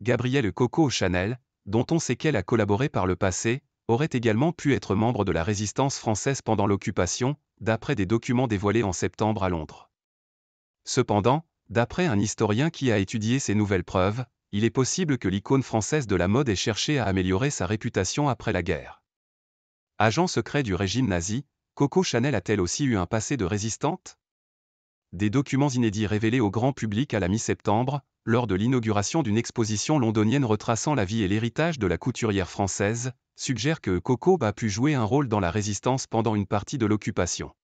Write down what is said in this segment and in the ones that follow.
Gabrielle Coco Chanel, dont on sait qu'elle a collaboré par le passé, aurait également pu être membre de la résistance française pendant l'occupation, d'après des documents dévoilés en septembre à Londres. Cependant, d'après un historien qui a étudié ces nouvelles preuves, il est possible que l'icône française de la mode ait cherché à améliorer sa réputation après la guerre. Agent secret du régime nazi, Coco Chanel a-t-elle aussi eu un passé de résistante Des documents inédits révélés au grand public à la mi-septembre lors de l'inauguration d'une exposition londonienne retraçant la vie et l'héritage de la couturière française, suggère que Coco a pu jouer un rôle dans la résistance pendant une partie de l'occupation.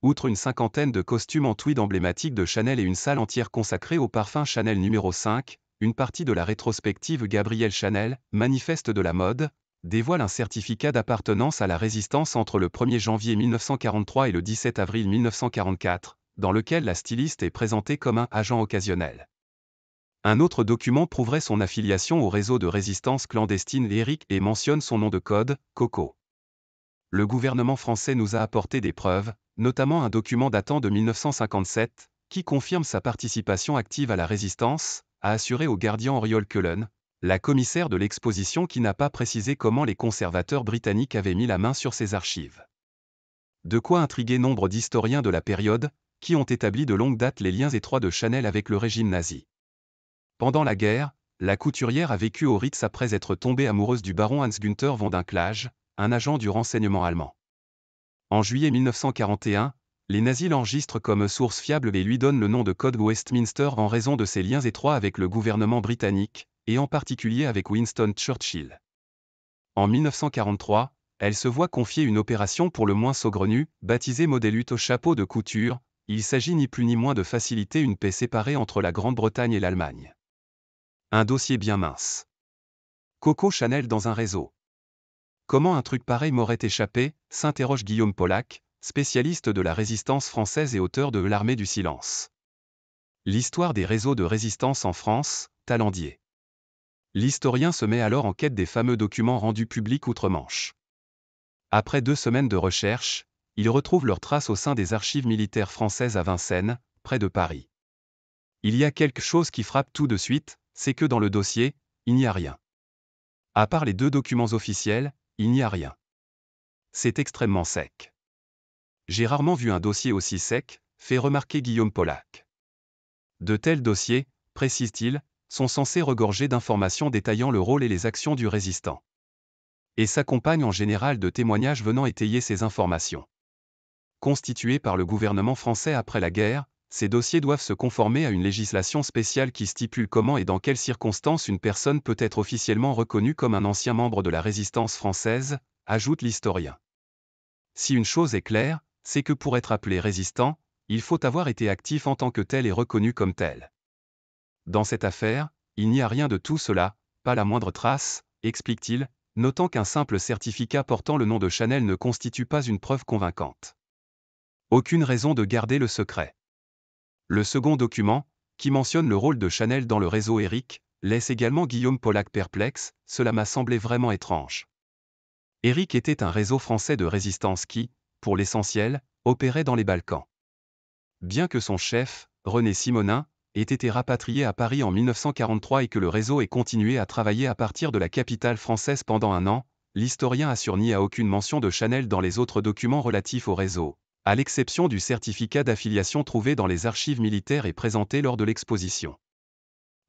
Outre une cinquantaine de costumes en tweed emblématiques de Chanel et une salle entière consacrée au parfum Chanel numéro 5, une partie de la rétrospective Gabrielle Chanel, manifeste de la mode, dévoile un certificat d'appartenance à la résistance entre le 1er janvier 1943 et le 17 avril 1944, dans lequel la styliste est présentée comme un agent occasionnel. Un autre document prouverait son affiliation au réseau de résistance clandestine Eric et mentionne son nom de code, Coco. Le gouvernement français nous a apporté des preuves, notamment un document datant de 1957, qui confirme sa participation active à la résistance, a assuré au gardien Oriol Cullen, la commissaire de l'exposition qui n'a pas précisé comment les conservateurs britanniques avaient mis la main sur ces archives. De quoi intriguer nombre d'historiens de la période, qui ont établi de longue date les liens étroits de Chanel avec le régime nazi. Pendant la guerre, la couturière a vécu au Ritz après être tombée amoureuse du baron Hans-Günther von Dinklage, un agent du renseignement allemand. En juillet 1941, les nazis l'enregistrent comme source fiable et lui donnent le nom de code Westminster en raison de ses liens étroits avec le gouvernement britannique, et en particulier avec Winston Churchill. En 1943, elle se voit confier une opération pour le moins saugrenue, baptisée Modèle au chapeau de couture, il s'agit ni plus ni moins de faciliter une paix séparée entre la Grande-Bretagne et l'Allemagne. Un dossier bien mince. Coco Chanel dans un réseau. Comment un truc pareil m'aurait échappé s'interroge Guillaume Pollack, spécialiste de la résistance française et auteur de L'armée du silence. L'histoire des réseaux de résistance en France, talandier. L'historien se met alors en quête des fameux documents rendus publics outre-Manche. Après deux semaines de recherche, il retrouve leurs traces au sein des archives militaires françaises à Vincennes, près de Paris. Il y a quelque chose qui frappe tout de suite, c'est que dans le dossier, il n'y a rien. À part les deux documents officiels, il n'y a rien. C'est extrêmement sec. J'ai rarement vu un dossier aussi sec, fait remarquer Guillaume Pollack. De tels dossiers, précise-t-il, sont censés regorger d'informations détaillant le rôle et les actions du résistant. Et s'accompagnent en général de témoignages venant étayer ces informations. Constitué par le gouvernement français après la guerre, ces dossiers doivent se conformer à une législation spéciale qui stipule comment et dans quelles circonstances une personne peut être officiellement reconnue comme un ancien membre de la résistance française, ajoute l'historien. Si une chose est claire, c'est que pour être appelé résistant, il faut avoir été actif en tant que tel et reconnu comme tel. Dans cette affaire, il n'y a rien de tout cela, pas la moindre trace, explique-t-il, notant qu'un simple certificat portant le nom de Chanel ne constitue pas une preuve convaincante. Aucune raison de garder le secret. Le second document, qui mentionne le rôle de Chanel dans le réseau Eric, laisse également Guillaume Pollack perplexe, cela m'a semblé vraiment étrange. Eric était un réseau français de résistance qui, pour l'essentiel, opérait dans les Balkans. Bien que son chef, René Simonin, ait été rapatrié à Paris en 1943 et que le réseau ait continué à travailler à partir de la capitale française pendant un an, l'historien a surni à aucune mention de Chanel dans les autres documents relatifs au réseau, à l'exception du certificat d'affiliation trouvé dans les archives militaires et présenté lors de l'exposition.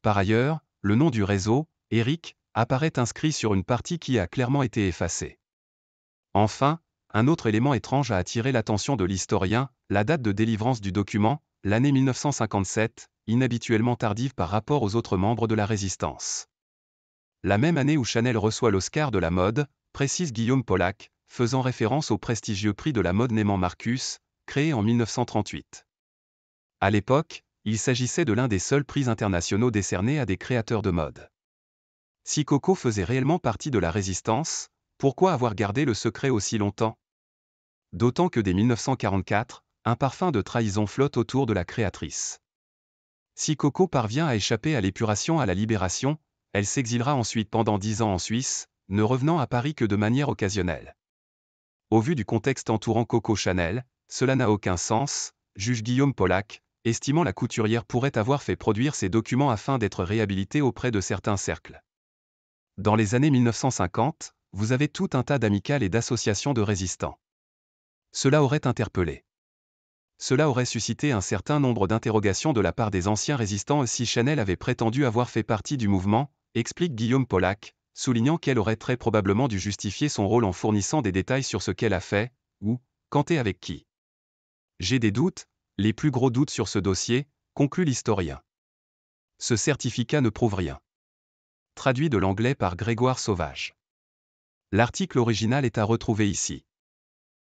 Par ailleurs, le nom du réseau, ERIC, apparaît inscrit sur une partie qui a clairement été effacée. Enfin, un autre élément étrange a attiré l'attention de l'historien, la date de délivrance du document, l'année 1957, inhabituellement tardive par rapport aux autres membres de la résistance. La même année où Chanel reçoit l'Oscar de la mode, précise Guillaume Pollack, faisant référence au prestigieux prix de la mode Néman Marcus, créé en 1938. À l'époque, il s'agissait de l'un des seuls prix internationaux décernés à des créateurs de mode. Si Coco faisait réellement partie de la résistance, pourquoi avoir gardé le secret aussi longtemps D'autant que dès 1944, un parfum de trahison flotte autour de la créatrice. Si Coco parvient à échapper à l'épuration à la libération, elle s'exilera ensuite pendant dix ans en Suisse, ne revenant à Paris que de manière occasionnelle. Au vu du contexte entourant Coco Chanel, cela n'a aucun sens, juge Guillaume Pollack, estimant la couturière pourrait avoir fait produire ces documents afin d'être réhabilitée auprès de certains cercles. Dans les années 1950, vous avez tout un tas d'amicales et d'associations de résistants. Cela aurait interpellé. Cela aurait suscité un certain nombre d'interrogations de la part des anciens résistants si Chanel avait prétendu avoir fait partie du mouvement, explique Guillaume Pollack, soulignant qu'elle aurait très probablement dû justifier son rôle en fournissant des détails sur ce qu'elle a fait, ou, quand et avec qui. J'ai des doutes, les plus gros doutes sur ce dossier, conclut l'historien. Ce certificat ne prouve rien. Traduit de l'anglais par Grégoire Sauvage. L'article original est à retrouver ici.